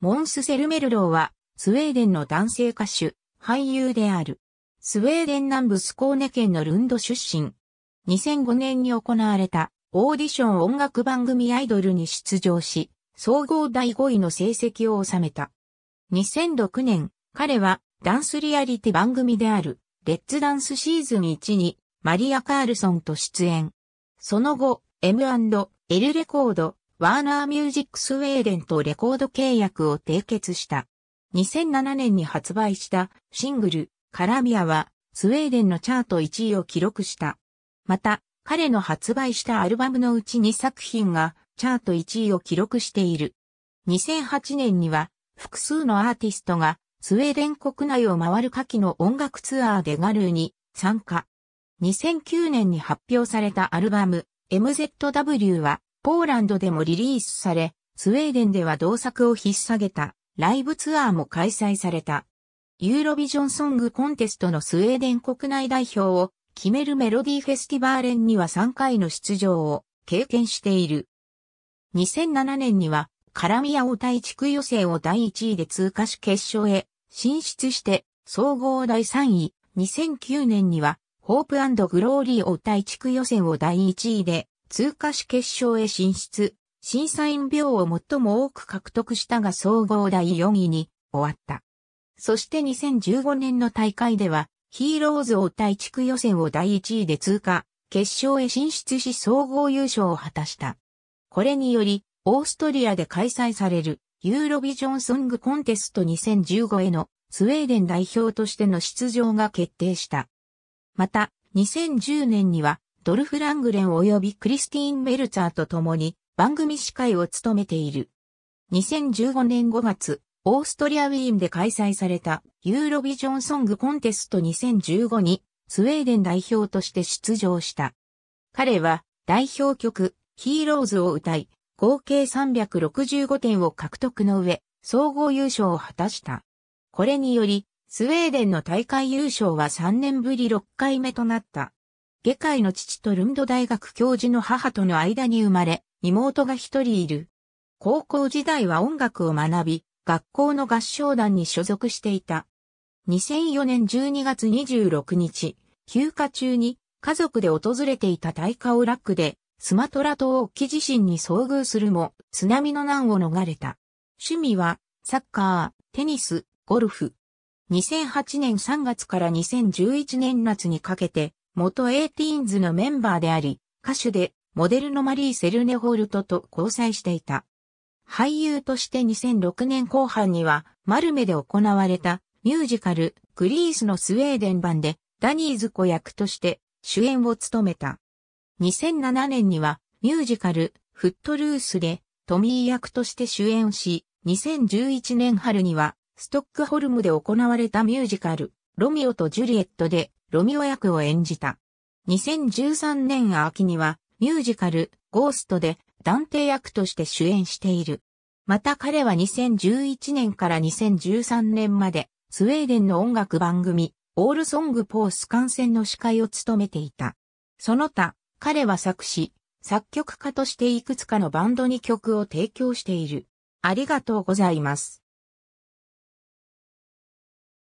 モンス・セルメルローは、スウェーデンの男性歌手、俳優である。スウェーデン南部スコーネ県のルンド出身。2005年に行われたオーディション音楽番組アイドルに出場し、総合第5位の成績を収めた。2006年、彼はダンスリアリティ番組である、レッツダンスシーズン1にマリア・カールソンと出演。その後、M&L レコード、ワーナーミュージックスウェーデンとレコード契約を締結した。2007年に発売したシングル、カラビアは、スウェーデンのチャート1位を記録した。また、彼の発売したアルバムのうち2作品が、チャート1位を記録している。2008年には、複数のアーティストが、スウェーデン国内を回る夏季の音楽ツアーでガルーに参加。2009年に発表されたアルバム、MZW は、ポーランドでもリリースされ、スウェーデンでは同作を引っ提げたライブツアーも開催された。ユーロビジョンソングコンテストのスウェーデン国内代表を決めるメロディーフェスティバーレンには3回の出場を経験している。2007年にはカラミアオタイ地区予選を第1位で通過し決勝へ進出して総合第3位。2009年にはホープグローリーオタイ地区予選を第1位で通過し決勝へ進出、審査員票を最も多く獲得したが総合第4位に終わった。そして2015年の大会では、ヒーローズを対地区予選を第1位で通過、決勝へ進出し総合優勝を果たした。これにより、オーストリアで開催されるユーロビジョンソングコンテスト2015へのスウェーデン代表としての出場が決定した。また、2010年にはドルフ・ラングレン及びクリスティーン・メルツァーと共に番組司会を務めている。2015年5月、オーストリアウィーンで開催されたユーロビジョンソングコンテスト2015にスウェーデン代表として出場した。彼は代表曲ヒーローズを歌い、合計365点を獲得の上、総合優勝を果たした。これにより、スウェーデンの大会優勝は3年ぶり6回目となった。世界の父とルンド大学教授の母との間に生まれ、妹が一人いる。高校時代は音楽を学び、学校の合唱団に所属していた。2004年12月26日、休暇中に家族で訪れていた大河オラックで、スマトラ島沖地震に遭遇するも、津波の難を逃れた。趣味は、サッカー、テニス、ゴルフ。2008年3月から2011年夏にかけて、元 18s のメンバーであり、歌手でモデルのマリー・セルネホルトと交際していた。俳優として2006年後半には、マルメで行われたミュージカル、グリースのスウェーデン版で、ダニーズ子役として主演を務めた。2007年には、ミュージカル、フットルースで、トミー役として主演し、2011年春には、ストックホルムで行われたミュージカル、ロミオとジュリエットでロミオ役を演じた。2013年秋には、ミュージカル、ゴーストで、断定役として主演している。また彼は2011年から2013年まで、スウェーデンの音楽番組、オールソングポース観戦の司会を務めていた。その他、彼は作詞、作曲家としていくつかのバンドに曲を提供している。ありがとうございます。